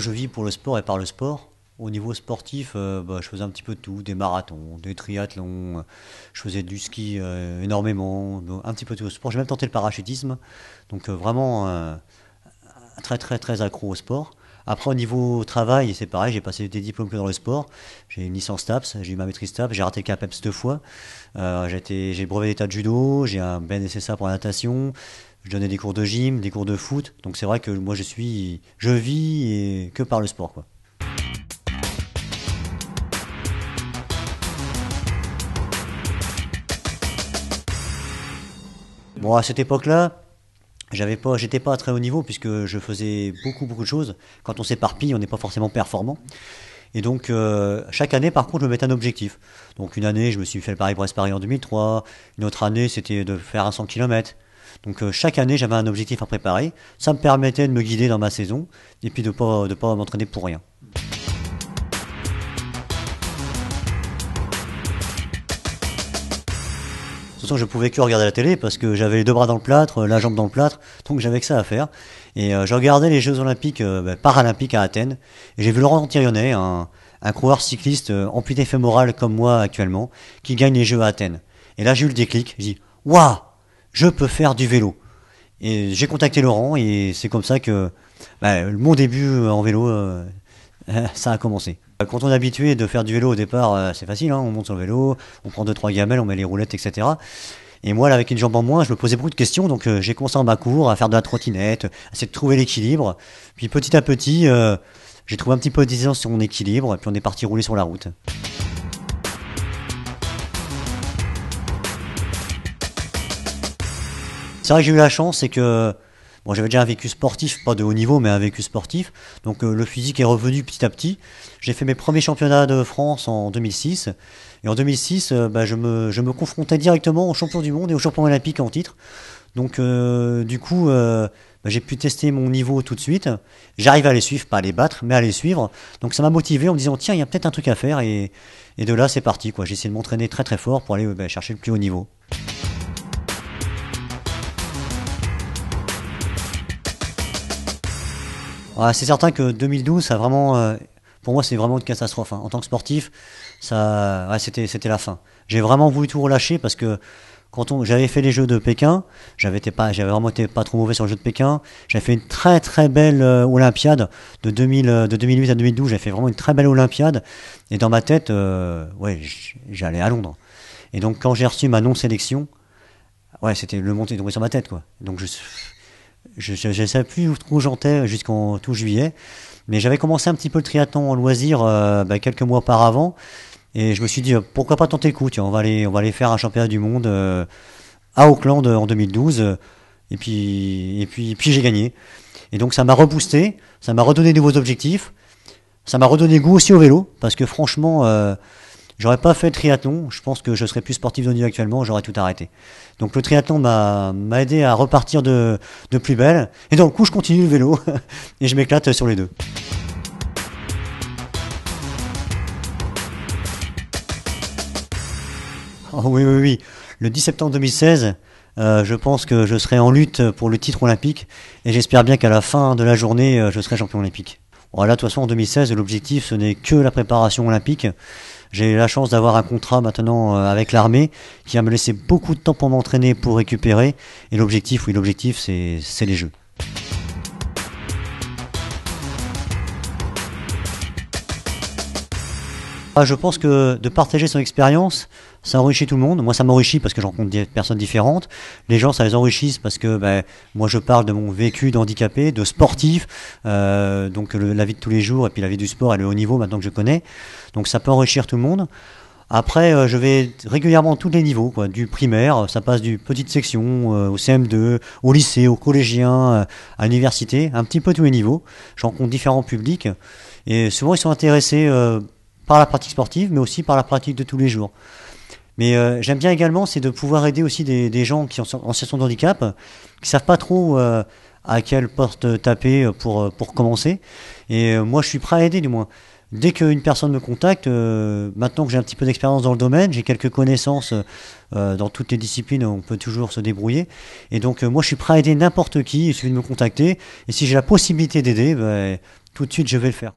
je vis pour le sport et par le sport. Au niveau sportif, euh, bah, je faisais un petit peu de tout, des marathons, des triathlons, euh, je faisais du ski euh, énormément, un petit peu tout au sport. J'ai même tenté le parachutisme, donc vraiment très très très accro au sport. Après au niveau travail, c'est pareil, j'ai passé des diplômes dans le sport. J'ai une licence TAPS, j'ai eu ma maîtrise TAPS, j'ai raté le CAPEPS deux fois. j'ai le brevet d'état de judo, j'ai un BNSSA pour la natation, je donnais des cours de gym, des cours de foot. Donc c'est vrai que moi je suis, je vis que par le sport quoi. Bon à cette époque-là, j'avais pas, j'étais pas à très haut niveau puisque je faisais beaucoup beaucoup de choses. Quand on s'éparpille, on n'est pas forcément performant. Et donc, euh, chaque année, par contre, je me mettais un objectif. Donc, une année, je me suis fait le Paris-Brest-Paris en 2003. Une autre année, c'était de faire un 100 km. Donc euh, chaque année, j'avais un objectif à préparer. Ça me permettait de me guider dans ma saison et puis de ne pas, m'entraîner pour rien. De toute façon, je ne pouvais que regarder la télé parce que j'avais les deux bras dans le plâtre, euh, la jambe dans le plâtre, donc j'avais que ça à faire. Et euh, je regardais les Jeux Olympiques, ben, Paralympiques à Athènes, et j'ai vu Laurent Thirionnet, un, coureur cycliste amputé fémoral comme moi actuellement, qui gagne les Jeux à Athènes. Et là, j'ai eu le déclic, j'ai dit Waouh je peux faire du vélo. Et j'ai contacté Laurent et c'est comme ça que bah, mon début euh, en vélo, euh, ça a commencé. Quand on est habitué de faire du vélo au départ, euh, c'est facile, hein. on monte sur le vélo, on prend 2-3 gamelles, on met les roulettes, etc. Et moi, avec une jambe en moins, je me posais beaucoup de questions, donc j'ai commencé en bas cours à faire de la trottinette, à essayer de trouver l'équilibre. Puis petit à petit, j'ai trouvé un petit peu de distance sur mon équilibre, et puis on est parti rouler sur la route. C'est vrai que j'ai eu la chance, c'est que j'avais déjà un vécu sportif, pas de haut niveau, mais un vécu sportif. Donc euh, le physique est revenu petit à petit. J'ai fait mes premiers championnats de France en 2006. Et en 2006, euh, bah, je, me, confrontais directement aux champions du monde et aux champions olympiques en titre. Donc euh, du coup, bah, j'ai pu tester mon niveau tout de suite. J'arrive à les suivre, pas à les battre, mais à les suivre. Donc ça m'a motivé en me disant, tiens, il y a peut-être un truc à faire. Et, de là, c'est parti. J'ai essayé de m'entraîner très très fort pour aller bah, chercher le plus haut niveau. c'est certain que 2012, ça a vraiment, euh, pour moi, c'est vraiment une catastrophe. Hein. En tant que sportif, ça, c'était, c'était la fin. J'ai vraiment voulu tout relâcher parce que quand on, j'avais fait les Jeux de Pékin, j'avais pas, j'avais vraiment été pas trop mauvais sur les Jeux de Pékin. J'avais fait une très très belle euh, Olympiade de 2000, euh, de 2008 à 2012. J'avais fait vraiment une très belle Olympiade. Et dans ma tête, ouais, j'allais à Londres. Et donc quand j'ai reçu ma non sélection, ouais, c'était le monté tombé sur ma tête quoi. Donc je je ne savais plus où j'entais jusqu'en tout juillet. Mais j'avais commencé un petit peu le triathlon en loisir euh, bah, quelques mois auparavant. Et je me suis dit, euh, pourquoi pas tenter le coup on, va aller, on va aller faire un championnat du monde euh, à Auckland en 2012. Et puis, et puis, et puis j'ai gagné. Et donc ça m'a reboosté, ça m'a redonné de nouveaux objectifs. Ça m'a redonné goût aussi au vélo. Parce que franchement, J'aurais pas fait triathlon, je pense que je serais plus sportif de niveau actuellement, j'aurais tout arrêté. Donc le triathlon m'a aidé à repartir de, plus belle. Et dans le coup, je continue le vélo et je m'éclate sur les deux. Oh, oui, oui, oui. Le 10 septembre 2016, euh, je pense que je serai en lutte pour le titre olympique et j'espère bien qu'à la fin de la journée, euh, je serai champion olympique. Voilà, de toute façon, en 2016, l'objectif, ce n'est que la préparation olympique. J'ai la chance d'avoir un contrat maintenant euh, avec l'armée qui a me laisser beaucoup de temps pour m'entraîner, pour récupérer. Et l'objectif, oui, l'objectif, c'est les Jeux. Ah, je pense que de partager son expérience, ça enrichit tout le monde. Moi, ça m'enrichit parce que j'en rencontre des personnes différentes. Les gens, ça les enrichit parce que ben, moi, je parle de mon vécu d'handicapé, de sportif, euh, donc la vie de tous les jours et puis la vie du sport et le haut niveau maintenant que je connais. Donc, ça peut enrichir tout le monde. Après, euh, je vais régulièrement tous les niveaux, quoi, du primaire, ça passe du petite section euh, au CM2, au lycée, au collégien, euh, à l'université, un petit peu tous les niveaux. j'en différents publics et souvent ils sont intéressés par la pratique sportive, mais aussi par la pratique de tous les jours. Mais euh, j'aime bien également, c'est de pouvoir aider aussi des, gens qui sont en situation de handicap, qui savent pas trop euh, à quelle porte taper pour, euh, pour commencer. Et moi, je suis prêt à aider du moins. Dès qu'une personne me contacte, maintenant que j'ai un petit peu d'expérience dans le domaine, j'ai quelques connaissances dans toutes les disciplines, on peut toujours se débrouiller. Et donc, moi, je suis prêt à aider n'importe qui, il suffit de me contacter. Et si j'ai la possibilité d'aider, ben, tout de suite, je vais le faire.